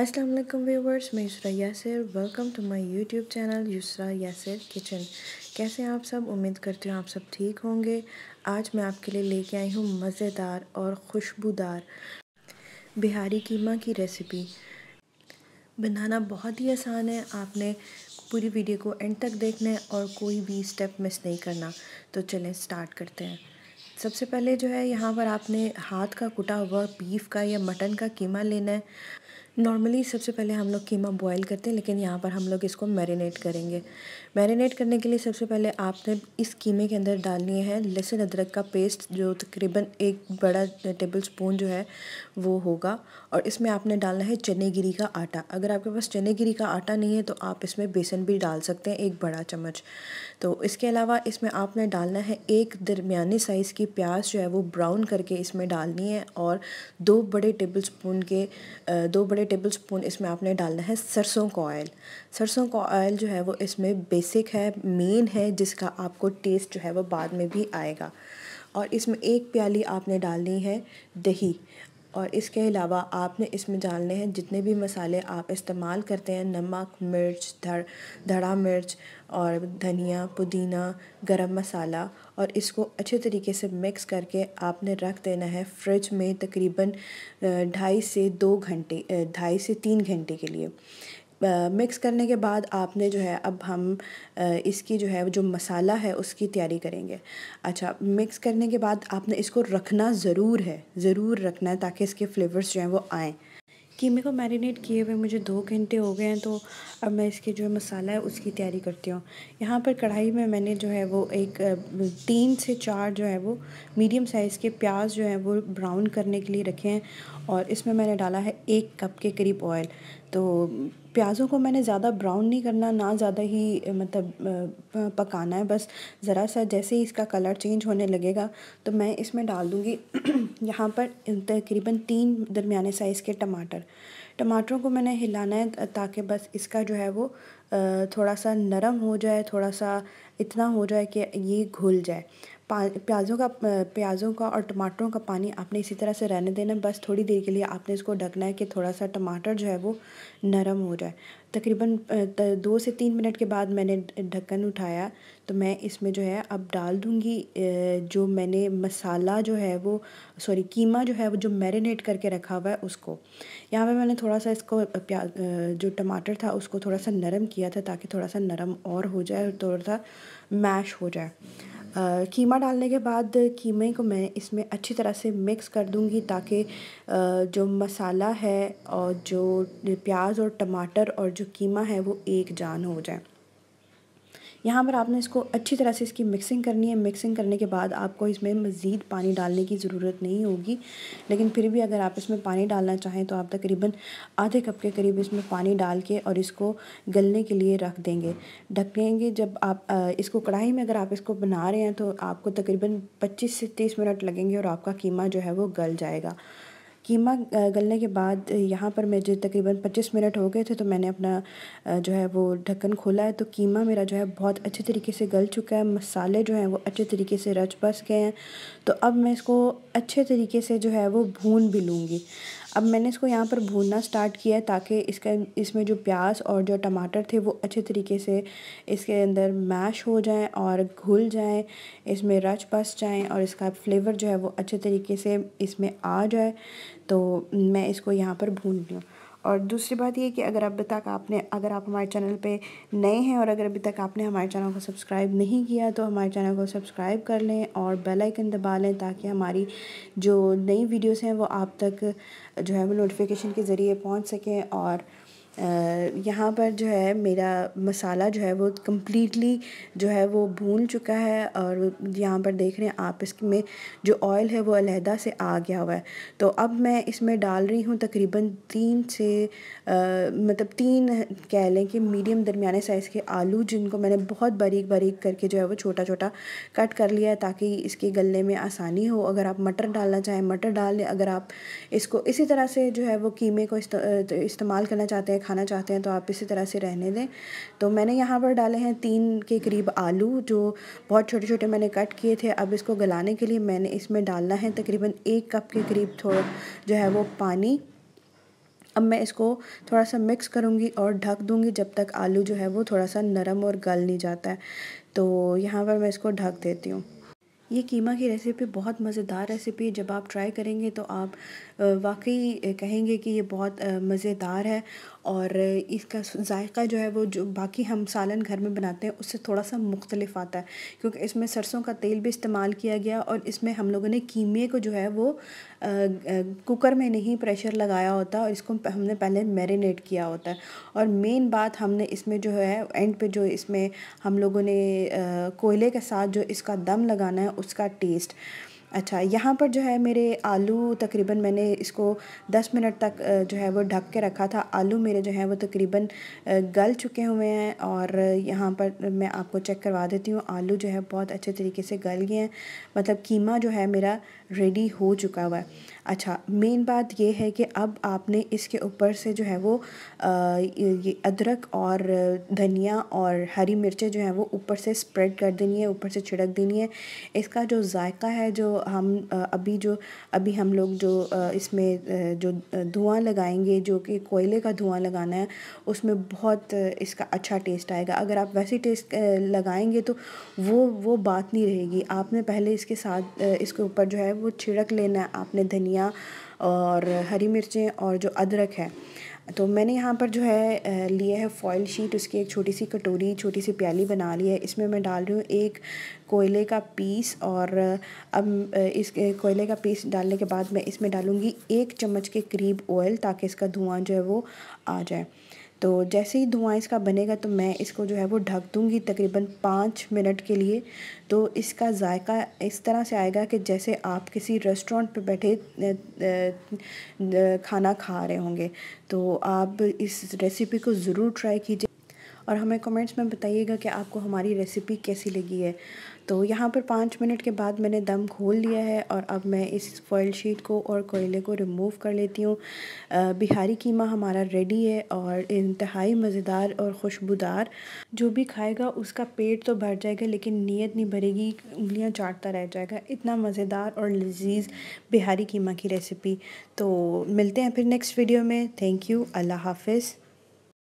अस्सलाम वालेकुम व्यूवर्स मैं Yusra Yasir welcome to my YouTube channel Yusra Yasir kitchen कैसे आप सब उम्मीद करती हूँ आप सब ठीक होंगे आज मैं आपके लिए लेके आई हूँ मज़ेदार और खुशबूदार बिहारी कीमा की रेसिपी बनाना बहुत ही आसान है आपने पूरी वीडियो को एंड तक देखना है और कोई भी स्टेप मिस नहीं करना तो चलें स्टार्ट करते हैं सबसे पहले जो है यहाँ पर आपने हाथ का कुटा हुआ बीफ का या मटन का कीमा लेना है नॉर्मली सबसे पहले हम लोग कीमा बॉईल करते हैं लेकिन यहाँ पर हम लोग इसको मैरिनेट करेंगे मैरिनेट करने के लिए सबसे पहले आपने इस कीमे के अंदर डालनी है लहसुन अदरक का पेस्ट जो तकरीबन एक बड़ा टेबल स्पून जो है वो होगा और इसमें आपने डालना है चने गिरी का आटा अगर आपके पास चने गिरी का आटा नहीं है तो आप इसमें बेसन भी डाल सकते हैं एक बड़ा चम्मच तो इसके अलावा इसमें आपने डालना है एक दरमियाने साइज़ की प्याज जो है वो ब्राउन करके इसमें डालनी है और दो बड़े टेबल स्पून के दो बड़े टेबल स्पून इसमें आपने डालना है सरसों का ऑयल सरसों का ऑयल जो है वो इसमें बेसिक है मेन है जिसका आपको टेस्ट जो है वो बाद में भी आएगा और इसमें एक प्याली आपने डालनी है दही और इसके अलावा आपने इसमें डालने हैं जितने भी मसाले आप इस्तेमाल करते हैं नमक मिर्च धड़ धड़ा मिर्च और धनिया पुदीना गरम मसाला और इसको अच्छे तरीके से मिक्स करके आपने रख देना है फ्रिज में तकरीबन ढाई से दो घंटे ढाई से तीन घंटे के लिए मिक्स करने के बाद आपने जो है अब हम इसकी जो है जो मसाला है उसकी तैयारी करेंगे अच्छा मिक्स करने के बाद आपने इसको रखना ज़रूर है ज़रूर रखना है ताकि इसके फ्लेवर्स जो हैं वो आएँ कीमे को मैरिनेट किए हुए मुझे दो घंटे हो गए हैं तो अब मैं इसके जो है मसाला है उसकी तैयारी करती हूँ यहाँ पर कढ़ाई में मैंने जो है वो एक तीन से चार जो है वो मीडियम साइज़ के प्याज जो है वो ब्राउन करने के लिए रखे हैं और इसमें मैंने डाला है एक कप के करीब ऑयल तो प्याज़ों को मैंने ज़्यादा ब्राउन नहीं करना ना ज़्यादा ही मतलब पकाना है बस ज़रा सा जैसे ही इसका कलर चेंज होने लगेगा तो मैं इसमें डाल दूँगी यहाँ पर तकरीबन तीन दरमिया साइज़ के टमाटर टमाटरों को मैंने हिलाना है ताकि बस इसका जो है वो थोड़ा सा नरम हो जाए थोड़ा सा इतना हो जाए कि ये घुल जाए प्याज़ों का प्याज़ों का और टमाटरों का पानी आपने इसी तरह से रहने देना बस थोड़ी देर के लिए आपने इसको ढकना है कि थोड़ा सा टमाटर जो है वो नरम हो जाए तकरीबन दो से तीन मिनट के बाद मैंने ढक्कन उठाया तो मैं इसमें जो है अब डाल दूंगी जो मैंने मसाला जो है वो सॉरी कीमा जो है वो जो मैरिनेट करके रखा हुआ है उसको यहाँ पर मैंने थोड़ा सा इसको प्याज जो टमाटर था उसको थोड़ा सा नरम किया था ताकि थोड़ा सा नरम और हो जाए और थोड़ा सा मैश हो जाए कीमा डालने के बाद कीमे को मैं इसमें अच्छी तरह से मिक्स कर दूंगी ताकि जो मसाला है और जो प्याज और टमाटर और जो कीमा है वो एक जान हो जाए यहाँ पर आपने इसको अच्छी तरह से इसकी मिक्सिंग करनी है मिक्सिंग करने के बाद आपको इसमें मज़ीद पानी डालने की ज़रूरत नहीं होगी लेकिन फिर भी अगर आप इसमें पानी डालना चाहें तो आप तकरीबन आधे कप के करीब इसमें पानी डाल के और इसको गलने के लिए रख देंगे ढकेंगे जब आप इसको कढ़ाई में अगर आप इसको बना रहे हैं तो आपको तकरीबन पच्चीस से तीस मिनट लगेंगे और आपका कीमा जो है वो गल जाएगा कीमा गलने के बाद यहाँ पर मुझे तकरीबन पच्चीस मिनट हो गए थे तो मैंने अपना जो है वो ढक्कन खोला है तो कीमा मेरा जो है बहुत अच्छे तरीके से गल चुका है मसाले जो हैं वो अच्छे तरीके से रच बस गए हैं तो अब मैं इसको अच्छे तरीके से जो है वो भून भी लूँगी अब मैंने इसको यहाँ पर भूनना स्टार्ट किया है ताकि इसका इसमें जो प्याज और जो टमाटर थे वो अच्छे तरीके से इसके अंदर मैश हो जाएं और घुल जाएं इसमें रच बस जाएं और इसका फ्लेवर जो है वो अच्छे तरीके से इसमें आ जाए तो मैं इसको यहाँ पर भून लूँ हूँ और दूसरी बात ये कि अगर अभी तक आपने अगर आप हमारे चैनल पे नए हैं और अगर अभी तक आपने हमारे चैनल को सब्सक्राइब नहीं किया तो हमारे चैनल को सब्सक्राइब कर लें और बेल आइकन दबा लें ताकि हमारी जो नई वीडियोस हैं वो आप तक जो है वो नोटिफिकेशन के ज़रिए पहुंच सकें और यहाँ पर जो है मेरा मसाला जो है वो कम्प्लीटली जो है वो भून चुका है और यहाँ पर देख रहे हैं आप इसमें जो ऑयल है वो अलहदा से आ गया हुआ है तो अब मैं इसमें डाल रही हूँ तकरीबन तीन से आ, मतलब तीन कह लें कि मीडियम दरमिया साइज़ के आलू जिनको मैंने बहुत बारीक बारीक करके जो है वो छोटा छोटा कट कर लिया है ताकि इसके गलने में आसानी हो अगर आप मटर डालना चाहें मटर डाल लें अगर आप इसको इसी तरह से जो है वो कीमे को इस्तेमाल करना चाहते हैं खाना चाहते हैं तो आप इसी तरह से रहने दें तो मैंने यहाँ पर डाले हैं तीन के करीब आलू जो बहुत छोटे छोटे मैंने कट किए थे अब इसको गलाने के लिए मैंने इसमें डालना है तकरीबन एक कप के करीब थोड़ा जो है वो पानी अब मैं इसको थोड़ा सा मिक्स करूँगी और ढक दूँगी जब तक आलू जो है वो थोड़ा सा नरम और गल नहीं जाता है तो यहाँ पर मैं इसको ढक देती हूँ ये कीमा की रेसिपी बहुत मज़ेदार रेसिपी है जब आप ट्राई करेंगे तो आप वाकई कहेंगे कि ये बहुत मज़ेदार है और इसका जायका जो है वो जो बाकी हम सालन घर में बनाते हैं उससे थोड़ा सा मुख्तलिफ आता है क्योंकि इसमें सरसों का तेल भी इस्तेमाल किया गया और इसमें हम लोगों ने कीमे को जो है वो कुकर में नहीं प्रेशर लगाया होता और इसको हमने पहले मैरिनेट किया होता है और मेन बात हमने इसमें जो है एंड पे जो इसमें हम लोगों ने कोयले के साथ जो इसका दम लगाना है उसका टेस्ट अच्छा यहाँ पर जो है मेरे आलू तकरीबन मैंने इसको 10 मिनट तक जो है वो ढक के रखा था आलू मेरे जो है वो तकरीबन गल चुके हुए हैं और यहाँ पर मैं आपको चेक करवा देती हूँ आलू जो है बहुत अच्छे तरीके से गल गए हैं मतलब कीमा जो है मेरा रेडी हो चुका हुआ है अच्छा मेन बात ये है कि अब आपने इसके ऊपर से जो है वो ये अदरक और धनिया और हरी मिर्चें जो है वो ऊपर से स्प्रेड कर देनी है ऊपर से छिड़क देनी है इसका जो जायका है जो हम अभी जो अभी हम लोग जो इसमें जो धुआं लगाएंगे जो कि कोयले का धुआं लगाना है उसमें बहुत इसका अच्छा टेस्ट आएगा अगर आप वैसे टेस्ट लगाएंगे तो वो वो बात नहीं रहेगी आपने पहले इसके साथ इसके ऊपर जो है वो छिड़क लेना है आपने धनिया धनिया और हरी मिर्चें और जो अदरक है तो मैंने यहाँ पर जो है लिया है फॉइल शीट उसकी एक छोटी सी कटोरी छोटी सी प्याली बना ली है इसमें मैं डाल रही हूँ एक कोयले का पीस और अब इस कोयले का पीस डालने के बाद मैं इसमें डालूँगी एक चम्मच के करीब ऑयल ताकि इसका धुआं जो है वो आ जाए तो जैसे ही धुआं इसका बनेगा तो मैं इसको जो है वो ढक दूँगी तकरीबन पाँच मिनट के लिए तो इसका जायका इस तरह से आएगा कि जैसे आप किसी रेस्टोरेंट पे बैठे खाना खा रहे होंगे तो आप इस रेसिपी को ज़रूर ट्राई कीजिए और हमें कमेंट्स में बताइएगा कि आपको हमारी रेसिपी कैसी लगी है तो यहाँ पर पाँच मिनट के बाद मैंने दम खोल लिया है और अब मैं इस फॉयल शीट को और कोयले को रिमूव कर लेती हूँ बिहारी कीमा हमारा रेडी है और इंतहाई मज़ेदार और खुशबूदार जो भी खाएगा उसका पेट तो भर जाएगा लेकिन नीयत नहीं भरेगी उंगलियाँ चाटता रह जाएगा इतना मज़ेदार और लजीज बिहारी कीमा की रेसिपी तो मिलते हैं फिर नेक्स्ट वीडियो में थैंक यू अल्लाह हाफिज़